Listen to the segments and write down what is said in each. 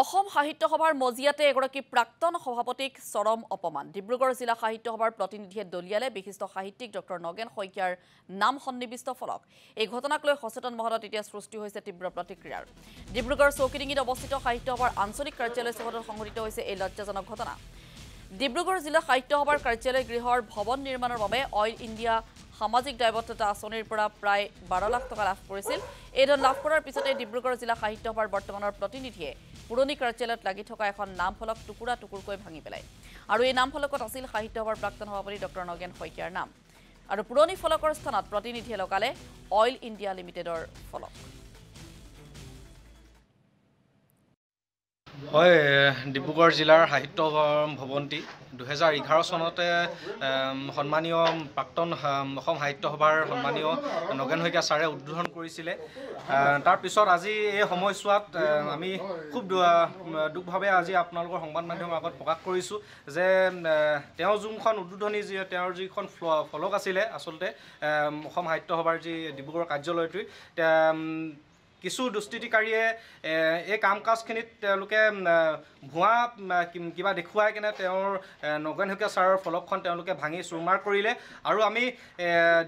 অসম সাহিত্য সভাৰ মজিয়াতে এগৰাকী প্ৰাক্তন সভাপতিক চৰম অপমান ডিব্ৰুগড় জিলা সাহিত্য সভাৰ প্ৰতিনিধিয়ে দলিয়ালে বিশিষ্ট সাহিত্যিক ডক্টৰ নগেন শইকীয়াৰ নাম সন্নিৱিষ্ট ফলক এই ঘটনাক লৈ সচেতন মহলত এতিয়া সৃষ্টি হৈছে তীব্ৰ প্ৰতিক্ৰিয়াৰ ডিব্ৰুগড় চৌকিডিঙিত অৱস্থিত সাহিত্য সভাৰ আঞ্চলিক কাৰ্যালয় চৌহদত সংঘটিত হৈছে এই লজ্জাজনক ঘটনা ডিব্ৰুগড় জিলা সাহিত্য সভাৰ কাৰ্যালয় গৃহৰ ভৱন নিৰ্মাণৰ বাবে অইল ইণ্ডিয়া সামাজিক দায়বদ্ধতা আঁচনিৰ পৰা প্ৰায় বাৰ লাখ টকা লাভ কৰিছিল এই ধন লাভ কৰাৰ পিছতে ডিব্ৰুগড় জিলা সাহিত্য সভাৰ বৰ্তমানৰ প্ৰতিনিধিয়ে পুৰণি কাৰ্যালয়ত লাগি থকা এখন নামফলক টুকুৰা টুকুৰকৈ ভাঙি পেলায় আৰু এই নামফলকত আছিল সাহিত্য সভাৰ প্ৰাক্তন সভাপতি ডক্টৰ নগেন শইকীয়াৰ নাম আৰু পুৰণি ফলকৰ স্থানত প্ৰতিনিধিয়ে লগালে অইল ইণ্ডিয়া লিমিটেডৰ ফলক হয় ডিব্ৰুগড় জিলাৰ সাহিত্য ভৱনটি দুহেজাৰ এঘাৰ চনতে সন্মানীয় প্ৰাক্তন অসম সাহিত্য সভাৰ সন্মানীয় নগেন শইকীয়া ছাৰে উদ্বোধন কৰিছিলে তাৰপিছত আজি এই সময়ছোৱাত আমি খুব দুখভাৱে আজি আপোনালোকৰ সংবাদ মাধ্যমৰ আগত প্ৰকাশ কৰিছোঁ যে তেওঁ যোনখন উদ্বোধনী যি তেওঁৰ যিখন ফলক আছিলে আচলতে অসম সাহিত্য সভাৰ যি ডিব্ৰুগড় কাৰ্যালয়টোৰ কিছু দুষ্কৃতিকাৰীয়ে এই কাম কাজখিনিত তেওঁলোকে ভুৱা কিবা দেখুৱাই কেনে তেওঁৰ নগেন শইকীয়া ছাৰৰ ফলকখন তেওঁলোকে ভাঙি চুৰমাৰ কৰিলে আৰু আমি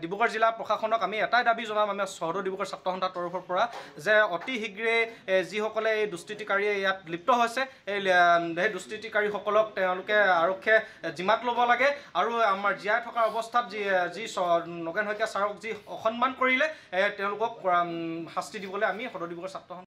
ডিব্ৰুগড় জিলা প্ৰশাসনক আমি এটাই দাবী জনাম আমি চহৰৰ ডিব্ৰুগড় ছাত্ৰ সন্থাৰ তৰফৰ পৰা যে অতি শীঘ্ৰেই যিসকলে এই দুষ্কৃতিকাৰীয়ে ইয়াত লিপ্ত হৈছে এই সেই দুষ্কৃতিকাৰীসকলক তেওঁলোকে আৰক্ষীয়ে জিমাত ল'ব লাগে আৰু আমাৰ জীয়াই থকাৰ অৱস্থাত যি যি নগেন শইকীয়া ছাৰক যি অসন্মান কৰিলে তেওঁলোকক শাস্তি দিবলৈ আমি সদৰ ডিব্ৰুগড় ছাত্ৰ